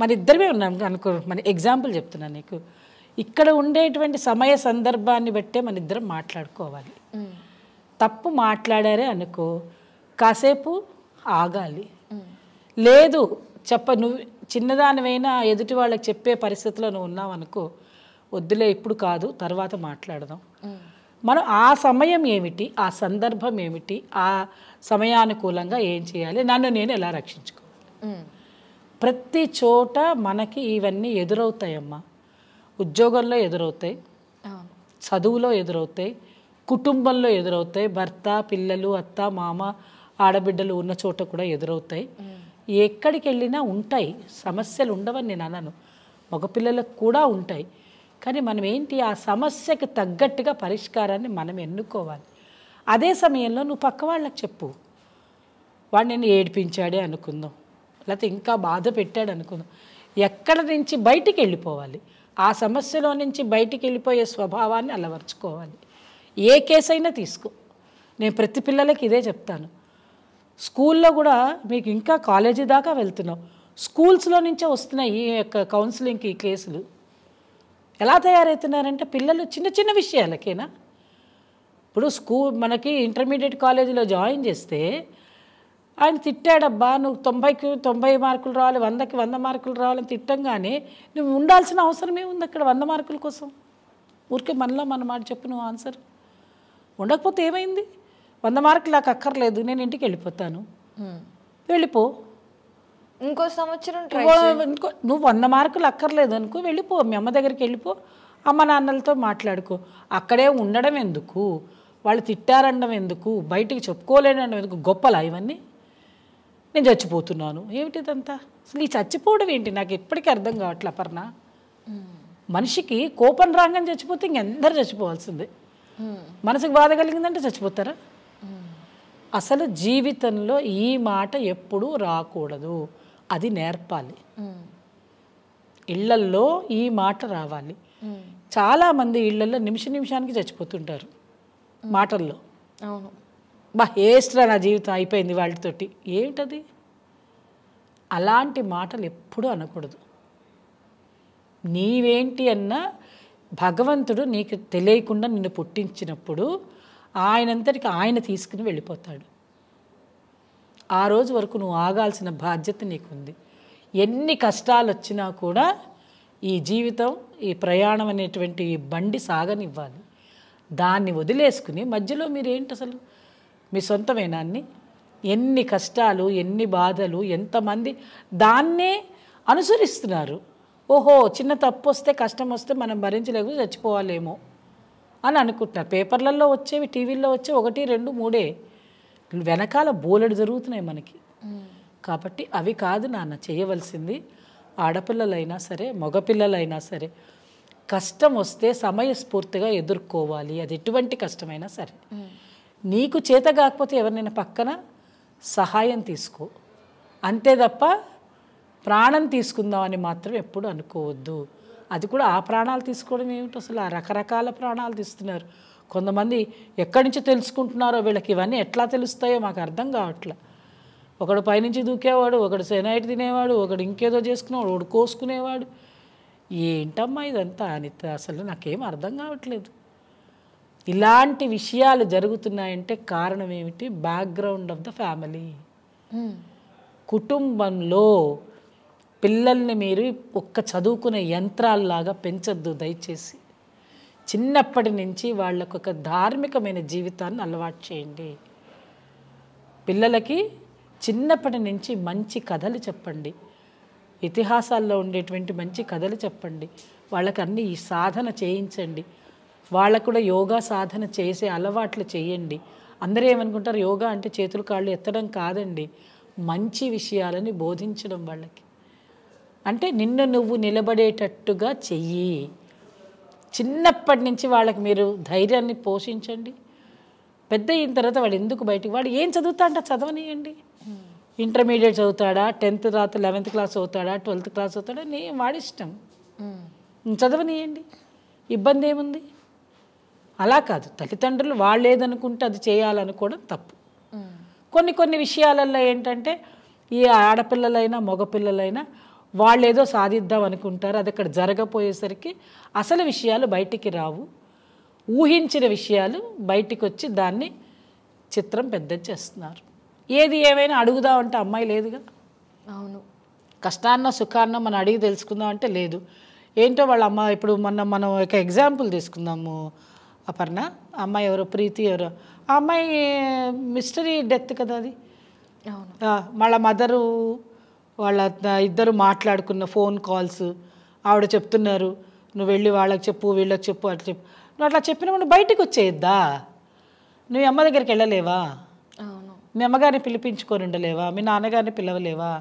మన ఇద్దరమే ఉన్నాం అనుకో మన ఎగ్జాంపుల్ చెప్తున్నాను నీకు ఇక్కడ ఉండేటువంటి సమయ సందర్భాన్ని బట్టే మన ఇద్దరం మాట్లాడుకోవాలి తప్పు మాట్లాడారే అనుకో కాసేపు ఆగాలి లేదు చెప్ప నువ్వు చిన్నదానివైనా ఎదుటి వాళ్ళకి చెప్పే పరిస్థితిలో నువ్వు ఉన్నావు అనుకో వద్దులే ఇప్పుడు కాదు తర్వాత మాట్లాడదాం మనం ఆ సమయం ఏమిటి ఆ సందర్భం ఏమిటి ఆ సమయానుకూలంగా ఏం చేయాలి నన్ను నేను ఎలా రక్షించుకోవాలి ప్రతి చోట మనకి ఇవన్నీ ఎదురవుతాయమ్మా ఉద్యోగంలో ఎదురవుతాయి చదువులో ఎదురవుతాయి కుటుంబంలో ఎదురవుతాయి భర్త పిల్లలు అత్త మామ ఆడబిడ్డలు ఉన్న చోట కూడా ఎదురవుతాయి ఎక్కడికి వెళ్ళినా ఉంటాయి సమస్యలు ఉండవని నేను అనను మగపిల్లలకు కూడా ఉంటాయి కానీ మనం ఏంటి ఆ సమస్యకు తగ్గట్టుగా పరిష్కారాన్ని మనం ఎన్నుకోవాలి అదే సమయంలో నువ్వు పక్క వాళ్ళకి చెప్పు వాడు నేను ఏడిపించాడే అనుకుందాం లేకపోతే ఇంకా బాధ పెట్టాడు అనుకుందాం ఎక్కడ నుంచి బయటికి వెళ్ళిపోవాలి ఆ సమస్యలో నుంచి బయటికి వెళ్ళిపోయే స్వభావాన్ని అలవర్చుకోవాలి ఏ కేసు అయినా తీసుకో నేను ప్రతి పిల్లలకి ఇదే చెప్తాను స్కూల్లో కూడా మీకు ఇంకా కాలేజీ దాకా వెళ్తున్నావు స్కూల్స్లో నుంచే వస్తున్నాయి ఈ యొక్క కౌన్సిలింగ్కి ఈ కేసులు ఎలా తయారవుతున్నారంటే పిల్లలు చిన్న చిన్న విషయాలకేనా ఇప్పుడు స్కూల్ మనకి ఇంటర్మీడియట్ కాలేజీలో జాయిన్ చేస్తే ఆయన తిట్టాడబ్బా నువ్వు తొంభైకి తొంభై మార్కులు రావాలి వందకి వంద మార్కులు రావాలని తిట్టంగానే నువ్వు ఉండాల్సిన అవసరమే ఉంది అక్కడ వంద మార్కుల కోసం ఊరికే మనలో మన మాట చెప్పు నువ్వు ఆన్సర్ ఉండకపోతే ఏమైంది వంద మార్కులు నాకు అక్కర్లేదు నేను ఇంటికి వెళ్ళిపోతాను వెళ్ళిపో ఇంకో సంవత్సరం ఇంకో నువ్వు వంద మార్కులు అక్కర్లేదు అనుకో వెళ్ళిపో మీ అమ్మ దగ్గరికి వెళ్ళిపో అమ్మ నాన్నలతో మాట్లాడుకో అక్కడే ఉండడం ఎందుకు వాళ్ళు తిట్టారనడం ఎందుకు బయటికి చెప్పుకోలేనడం ఎందుకు గొప్పలా ఇవన్నీ నేను చచ్చిపోతున్నాను ఏమిటిదంతా అసలు ఈ చచ్చిపోవడం ఏంటి నాకు ఎప్పటికీ అర్థం కావట్లే అపర్ణ మనిషికి కోపం రాగానే చచ్చిపోతే ఇంకెందరు చచ్చిపోవాల్సిందే మనసుకు బాధ కలిగిందంటే చచ్చిపోతారా అసలు జీవితంలో ఈ మాట ఎప్పుడూ రాకూడదు అది నేర్పాలి ఇళ్లల్లో ఈ మాట రావాలి చాలామంది ఇళ్లలో నిమిష నిమిషానికి చచ్చిపోతుంటారు మాటల్లో అవును బా ఏస్ట్రా నా జీవితం అయిపోయింది వాళ్ళతోటి ఏంటది అలాంటి మాటలు ఎప్పుడూ అనకూడదు నీవేంటి అన్న భగవంతుడు నీకు తెలియకుండా నిన్ను పుట్టించినప్పుడు ఆయనంతటికి ఆయన తీసుకుని వెళ్ళిపోతాడు ఆ రోజు వరకు నువ్వు ఆగాల్సిన బాధ్యత నీకుంది ఎన్ని కష్టాలు వచ్చినా కూడా ఈ జీవితం ఈ ప్రయాణం అనేటువంటి ఈ బండి సాగనివ్వాలి దాన్ని వదిలేసుకుని మధ్యలో మీరేంటి అసలు మీ సొంతమేనా అన్ని ఎన్ని కష్టాలు ఎన్ని బాధలు ఎంతమంది దాన్నే అనుసరిస్తున్నారు ఓహో చిన్న తప్పు వస్తే కష్టం వస్తే మనం భరించలేక చచ్చిపోవాలేమో అని అనుకుంటున్నారు పేపర్లలో వచ్చేవి టీవీల్లో వచ్చే ఒకటి రెండు మూడే వెనకాల బోలెడు జరుగుతున్నాయి మనకి కాబట్టి అవి కాదు నాన్న చేయవలసింది ఆడపిల్లలైనా సరే మగపిల్లలైనా సరే కష్టం వస్తే సమయస్ఫూర్తిగా ఎదుర్కోవాలి అది ఎటువంటి కష్టమైనా సరే నీకు చేత కాకపోతే ఎవరినైనా పక్కన సహాయం తీసుకో అంతే తప్ప ప్రాణం తీసుకుందామని మాత్రం ఎప్పుడు అనుకోవద్దు అది కూడా ఆ ప్రాణాలు తీసుకోవడం ఏమిటి అసలు ఆ రకరకాల ప్రాణాలు తీస్తున్నారు కొంతమంది ఎక్కడి నుంచి తెలుసుకుంటున్నారో వీళ్ళకి ఇవన్నీ ఎట్లా తెలుస్తాయో మాకు అర్థం కావట్లే ఒకడు పైనుంచి దూకేవాడు ఒకడు సెనైట్ తినేవాడు ఒకడు ఇంకేదో చేసుకునేవాడు ఒకడు కోసుకునేవాడు ఏంటమ్మా ఇదంతా అని అసలు నాకేం అర్థం కావట్లేదు ఇలాంటి విషయాలు జరుగుతున్నాయంటే కారణం ఏమిటి బ్యాక్గ్రౌండ్ ఆఫ్ ద ఫ్యామిలీ కుటుంబంలో పిల్లల్ని మీరు ఒక్క చదువుకునే యంత్రాల్లాగా పెంచద్దు దయచేసి చిన్నప్పటి నుంచి వాళ్ళకు ఒక ధార్మికమైన జీవితాన్ని అలవాటు చేయండి పిల్లలకి చిన్నప్పటి నుంచి మంచి కథలు చెప్పండి ఇతిహాసాల్లో ఉండేటువంటి మంచి కథలు చెప్పండి వాళ్ళకి అన్ని ఈ సాధన చేయించండి వాళ్ళకు కూడా యోగా సాధన చేసే అలవాట్లు చేయండి అందరూ ఏమనుకుంటారు యోగా అంటే చేతులు కాళ్ళు ఎత్తడం కాదండి మంచి విషయాలని బోధించడం వాళ్ళకి అంటే నిన్ను నువ్వు నిలబడేటట్టుగా చెయ్యి చిన్నప్పటి నుంచి వాళ్ళకి మీరు ధైర్యాన్ని పోషించండి పెద్ద అయిన తర్వాత వాడు ఎందుకు బయటికి వాడు ఏం చదువుతా అంటే చదవనియండి ఇంటర్మీడియట్ చదువుతాడా టెన్త్ తర్వాత లెవెన్త్ క్లాస్ అవుతాడా ట్వెల్త్ క్లాస్ అవుతాడా నేను వాడిష్టం చదవనియండి ఇబ్బంది ఏముంది అలా కాదు తల్లిదండ్రులు వాళ్ళు ఏదనుకుంటే అది చేయాలనుకోవడం తప్పు కొన్ని కొన్ని విషయాలలో ఏంటంటే ఈ ఆడపిల్లలైనా మగపిల్లలైనా వాళ్ళు ఏదో సాధిద్దాం అనుకుంటారు అది అక్కడ జరగపోయేసరికి అసలు విషయాలు బయటికి రావు ఊహించిన విషయాలు బయటికి వచ్చి దాన్ని చిత్రం పెద్ద చేస్తున్నారు ఏది ఏమైనా అడుగుదామంటే అమ్మాయి లేదుగా అవును కష్టాన్న సుఖాన్న మనం అడిగి తెలుసుకుందాం అంటే లేదు ఏంటో వాళ్ళ అమ్మ ఇప్పుడు మొన్న మనం ఒక ఎగ్జాంపుల్ తీసుకుందాము అపర్ణ అమ్మాయి ఎవరో ప్రీతి ఎవరో ఆ అమ్మాయి మిస్టరీ డెత్ కదా అది వాళ్ళ మదరు వాళ్ళ ఇద్దరు మాట్లాడుకున్న ఫోన్ కాల్స్ ఆవిడ చెప్తున్నారు నువ్వు వెళ్ళి వాళ్ళకి చెప్పు వీళ్ళకి చెప్పు అట్లా చెప్పు నువ్వు అట్లా చెప్పినప్పుడు బయటకు వచ్చేయద్దా నువ్వు అమ్మ దగ్గరికి వెళ్ళలేవా మీ అమ్మగారిని పిలిపించుకొని ఉండలేవా మీ నాన్నగారిని పిలవలేవా